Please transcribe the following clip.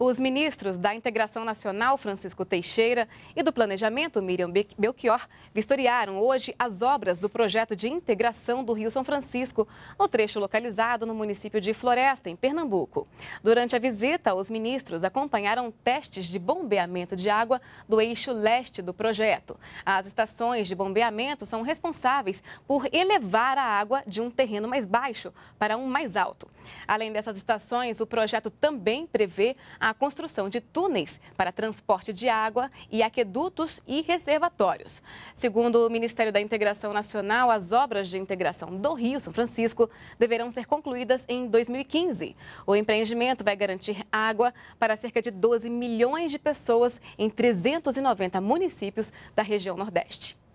Os ministros da Integração Nacional, Francisco Teixeira, e do Planejamento, Miriam Belchior, vistoriaram hoje as obras do projeto de integração do Rio São Francisco, no trecho localizado no município de Floresta, em Pernambuco. Durante a visita, os ministros acompanharam testes de bombeamento de água do eixo leste do projeto. As estações de bombeamento são responsáveis por elevar a água de um terreno mais baixo para um mais alto. Além dessas estações, o projeto também prevê a a construção de túneis para transporte de água e aquedutos e reservatórios. Segundo o Ministério da Integração Nacional, as obras de integração do Rio São Francisco deverão ser concluídas em 2015. O empreendimento vai garantir água para cerca de 12 milhões de pessoas em 390 municípios da região Nordeste.